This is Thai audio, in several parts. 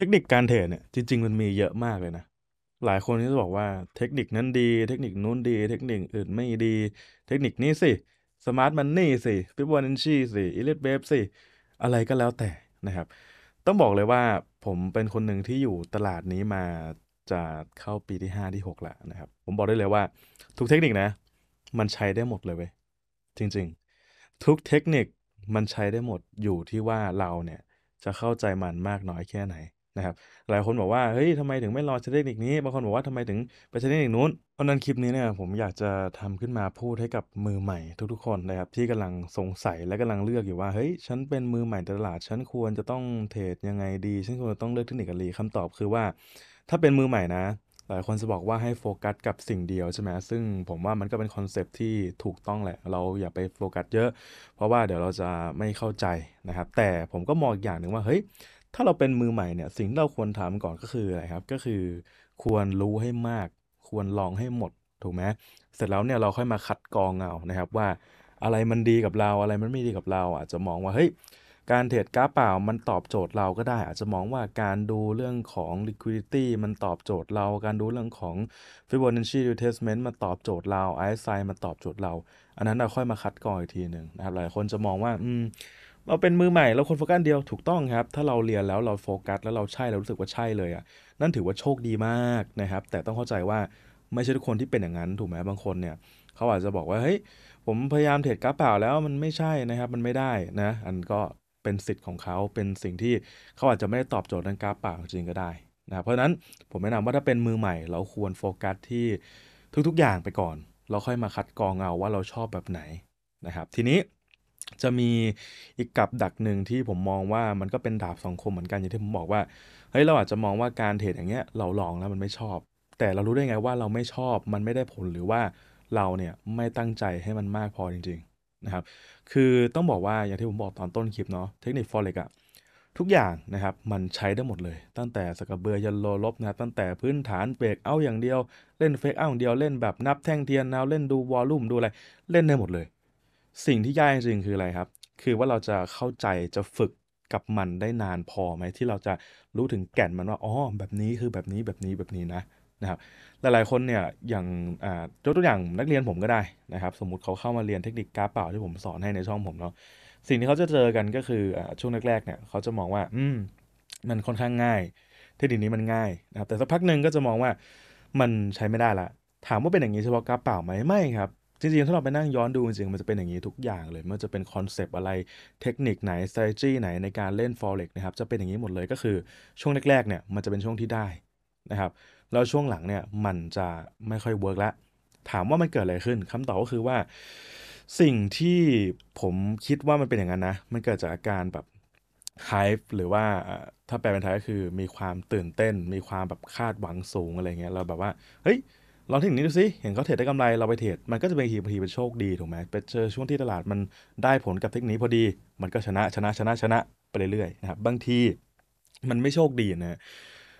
เทคนิคการเทรดเนี่ยจริงๆมันมีเยอะมากเลยนะ หลายคนที่จะบอกว่าเทคนิคนั้นดี เทคนิคนู้นดี เทคนิคอื่นไม่ดี เทคนิคนี้สิสมาร์ทมันนี่สิฟิบวอนันชีสิอิเลตเบฟสิ อะไรก็แล้วแต่นะครับ ต้องบอกเลยว่าผมเป็นคนหนึ่งที่อยู่ตลาดนี้มาจะเข้าปีที่ 5 ที่ 6 ละนะครับ ผมบอกได้เลยว่าทุกเทคนิคนะ มันใช้ได้หมดเลยเว้ยจริง ๆ ทุกเทคนิคมันใช้ได้หมดอยู่ที่ว่าเราเนี่ยจะเข้าใจมันมากน้อยแค่ไหนนะครับหลายคนบอกว่าเฮ้ยทำไมถึงไม่รอใช้เทคนิคนี้บางคนบอกว่าทำไมถึงไปใช้เทคนิคนู้นเพราะนั้นคลิปนี้เนี่ยผมอยากจะทำขึ้นมาพูดให้กับมือใหม่ทุกๆคนนะครับที่กำลังสงสัยและกำลังเลือกอยู่ว่าเฮ้ยฉันเป็นมือใหม่ตลาด ฉันควรจะต้องเทรดยังไงดี ฉันควรจะต้องเลือกเทคนิคอะไรคำตอบคือว่า ถ้าเป็นมือใหม่นะหลายคนจะบอกว่าให้โฟกัสกับสิ่งเดียวใช่ไหมซึ่งผมว่ามันก็เป็นคอนเซปที่ถูกต้องแหละ เราอย่าไปโฟกัสเยอะ เพราะว่าเดี๋ยวเราจะไม่เข้าใจนะครับแต่ผมก็มองอย่างหนึ่งว่าเฮ้ยถ้าเราเป็นมือใหม่เนี่ยสิ่งที่เราควรทำก่อนก็คืออะไรครับก็คือ ควรรู้ให้มาก ควรลองให้หมด ถูกไหมเสร็จแล้วเนี่ยเราค่อยมาคัดกรองเอานะครับว่าอะไรมันดีกับเราอะไรมันไม่ดีกับเราอาจจะมองว่าเฮ้ยการเทรดกราฟเปล่ามันตอบโจทย์เราก็ได้อาจจะมองว่าการดูเรื่องของ liquidity มันตอบโจทย์เรา การดูเรื่องของ Fibonacci retracement มันตอบโจทย์เรา RSI มันตอบโจทย์เรา อันนั้นเราค่อยมาคัดกรองอีกทีหนึ่งนะครับ หลายคนจะมองว่า อืมเราเป็นมือใหม่เราคนโฟกัสเดียวถูกต้องครับถ้าเราเรียนแล้วเราโฟกัสแล้วเราใช่เรารู้สึกว่าใช่เลยอะ่ะนั่นถือว่าโชคดีมากนะครับ แต่ต้องเข้าใจว่าไม่ใช่ทุกคนที่เป็นอย่างนั้น ถูกไหมบางคนเนี่ยเขาอาจจะบอกว่าเฮ้ยผมพยายามเทรดกราฟเปล่าแล้วมันไม่ใช่นะครับมันไม่ได้นะอันก็เป็นสิทธิ์ของเขาเป็นสิ่งที่เขาอาจจะไม่ได้ตอบโจทย์ด้านกราฟเปล่าจริงก็ได้นะเพราะฉะนั้นผมแนะนำว่าถ้าเป็นมือใหม่เราควรโฟกัสที่ทุกๆอย่างไปก่อน เราค่อยมาคัดกรองเอาว่าเราชอบแบบไหนนะครับ ทีนี้จะมีอีกกับดักหนึ่งที่ผมมองว่ามันก็เป็นดาบสองคมเหมือนกัน อย่างที่ผมบอกว่าเฮ้ยเราอาจจะมองว่าการเทรดอย่างเงี้ยเราลองแล้วมันไม่ชอบ แต่เรารู้ได้ไงว่าเราไม่ชอบมันไม่ได้ผลหรือว่าเราเนี่ยไม่ตั้งใจให้มันมากพอจริงๆนะครับคือต้องบอกว่าอย่างที่ผมบอกตอนต้นคลิปเนาะเทคนิคฟอเร็กอะทุกอย่างนะครับมันใช้ได้หมดเลย ตั้งแต่สกับเบือยันโลลบนะตั้งแต่พื้นฐานเบรกเอาอย่างเดียวเล่นเฟกเอาอย่างเดียวเล่นแบบนับแท่งเทียนแนวเล่นดูวอลลุ่มดูอะไรเล่นได้หมดเลยสิ่งที่ยากจริงคืออะไรครับ คือว่าเราจะเข้าใจจะฝึกกับมันได้นานพอไหมที่เราจะรู้ถึงแก่นมันว่า อ๋อ แบบนี้คือแบบนี้แบบนี้แบบนี้นะ นะครับ หลายๆคนเนี่ยอย่างยกตัวอย่างนักเรียนผมก็ได้นะครับ สมมุติเขาเข้ามาเรียนเทคนิคกรารเปล่าที่ผมสอนให้ในช่องผมเนาะสิ่งที่เขาจะเจอกันก็คืออช่วงแรกๆเนี่ยเขาจะมองว่า อืมมันค่อนข้างง่าย เทคนิคนี้มันง่าย นะครับ แต่สักพักหนึ่งก็จะมองว่ามันใช้ไม่ได้ละถามว่าเป็นอย่างนี้เฉพาะกรารเปล่าไหมไม่ครับจริงๆถ้าเราไปนั่งย้อนดูจริงๆมันจะเป็นอย่างนี้ทุกอย่างเลยมันจะเป็นคอนเซปต์อะไร เทคนิคไหนสไต a t e g ไหนในการเล่น forex นะครับ จะเป็นอย่างนี้หมดเลยก็คือช่วงแรกๆ เนี่ย มันจะเป็นช่วงที่ได้นะครับ แล้วช่วงหลังเนี่ย มันจะไม่ค่อยเวิร์กละถามว่ามันเกิดอะไรขึ้นคำตอบก็คือว่า สิ่งที่ผมคิดว่ามันเป็นอย่างนั้นนะ มันเกิดจากอาการแบบ hype หรือว่าถ้าแปลเป็นไทยก็คือมีความตื่นเต้น มีความแบบคาดหวังสูงอะไรเงี้ย เราแบบว่าเฮ้ยลองถึงนี้ดูสิ เห็นเขาเทรดได้กำไร เราไปเทรด มันก็จะเป็นทีบางทีเป็นโชคดี ถูกไหมเป็นเจอช่วงที่ตลาดมันได้ผลกับเทคนิคพอดี มันก็ชนะชนะชนะชนะไปเรื่อยๆนะครับ บางที มันไม่โชคดีนะ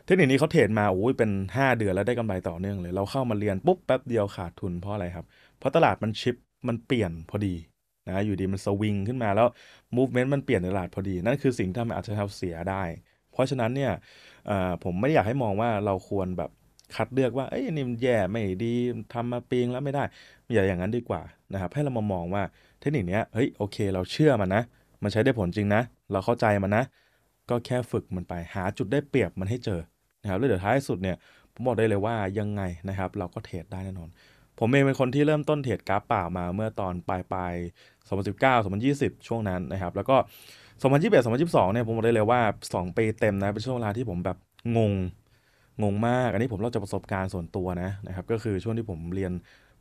เทคนิคนี้เขาเทรดมาโอ้ยเป็น 5 เดือนแล้วได้กำไรต่อเนื่องเลย เราเข้ามาเรียนปุ๊บแป๊บเดียวขาดทุนเพราะอะไรครับ เพราะตลาดมันชิป มันเปลี่ยนพอดีนะอยู่ดีมันสวิงขึ้นมาแล้วมูฟเมนต์มันเปลี่ยนตลาดพอดี นั่นคือสิ่งที่ทำให้อาจจะทำเสียได้ เพราะฉะนั้นเนี่ยผมไม่อยากให้มองว่าเราควรแบบคัดเลือกว่าเอ้ย นี่มันแย่ ไม่ดีทำมาปีงแล้วไม่ได้อย่าอย่างนั้นดีกว่านะครับ ให้เรามามองว่า เทคนิคนี้เฮ้ย โอเค เราเชื่อมันนะ มันใช้ได้ผลจริงนะ เราเข้าใจมันนะ ก็แค่ฝึกมันไป หาจุดได้เปรียบมันให้เจอนะครับแล้วเดี๋ยวท้ายสุดเนี่ย ผมบอกได้เลยว่ายังไงนะครับ เราก็เทรดได้แน่นอน ผมเองเป็นคนที่เริ่มต้นเทรดกราฟเปล่ามาเมื่อตอนปลายปลาย2019 2020 ช่วงนั้นนะครับ แล้วก็2021 2022เนี่ย ผมบอกได้เลยว่า2ปีเต็มนะเป็นช่วงเวลาที่ผมแบบงงงงมาก อันนี้ผมเล่าจากประสบการณ์ส่วนตัวนะนะครับก็คือช่วงที่ผมเรียน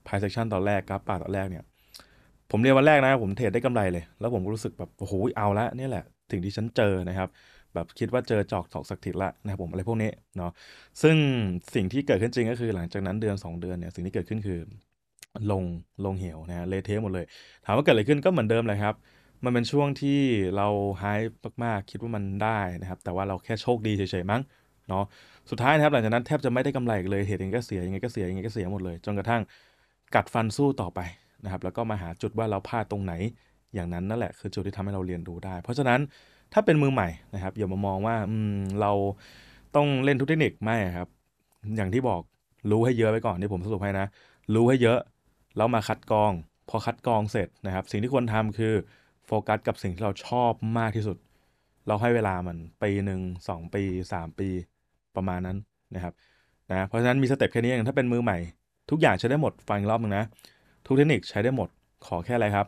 พายเซกชันตอนแรกกราฟป่าตอนแรกเนี่ย ผมเรียนวันแรกนะผมเทรดได้กำไรเลย แล้วผมก็รู้สึกแบบโอ้โหเอาละนี่แหละถึงที่ฉันเจอนะครับ แบบคิดว่าเจอจอกถอกสักทิศละ นะครับผมอะไรพวกนี้เนาะซึ่งสิ่งที่เกิดขึ้นจริงก็คือหลังจากนั้นเดือน 2 เดือนเนี่ยสิ่งที่เกิดขึ้นคือลงลงเหวนะเลเทหมดเลย ถามว่าเกิดอะไรขึ้นก็เหมือนเดิมเลยครับมันเป็นช่วงที่เราหายมากๆคิดว่ามันได้นะครับแต่ว่าเราแค่โชคดีเฉยๆมั้งเนาะสุดท้ายนะครับหลังจากนั้นแทบจะไม่ได้กำไรเลยเหตุยังก็เสียยังไงก็เสียยังไงก็เสียหมดเลยจนกระทั่งกัดฟันสู้ต่อไปนะครับแล้วก็มาหาจุดว่าเราพลาดตรงไหนอย่างนั้นนั่นแหละ คือจุดที่ทำให้เราเรียนรู้ได้ เพราะฉะนั้นถ้าเป็นมือใหม่นะครับอย่ามามองว่าอืมเราต้องเล่นทุกเทคนิคไม่ครับ อย่างที่บอกรู้ให้เยอะไปก่อนที่ผมสรุปให้นะรู้ให้เยอะแล้วมาคัดกรองพอคัดกรองเสร็จนะครับสิ่งที่ควรทำคือโฟกัสกับสิ่งที่เราชอบมากที่สุด เราให้เวลามันปีหนึ่งสองปีสามปีประมาณนั้นนะครับนะเพราะฉะนั้นมีสเต็ปแค่นี้เองถ้าเป็นมือใหม่ ทุกอย่างใช้ได้หมดฟังรอบนึงนะทุกเทคนิคใช้ได้หมด ขอแค่อะไรครับ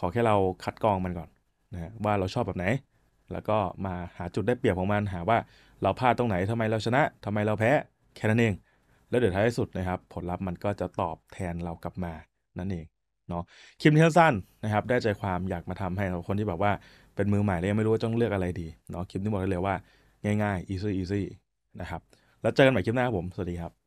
ขอแค่เราคัดกรองมันก่อนนะว่าเราชอบแบบไหน แล้วก็มาหาจุดได้เปรียบของมันหาว่า เราพลาดตรงไหนทำไมเราชนะ ทำไมเราแพ้แค่นั้นเองแล้ว เดี๋ยวท้ายสุดนะครับผลลัพธ์มันก็จะตอบแทนเรากลับมานั่นเองเนาะคลิปนี้สั้นๆนะครับได้ใจความอยากมาทำให้คนที่แบบว่าเป็นมือใหม่แล้วยังไม่รู้ว่าต้องเลือกอะไรดีเนาะคลิปนี้บอกได้เลยว่าง่ายๆ easy easy นะครับแล้วเจอกันใหม่คลิปหน้าผม สวัสดีครับ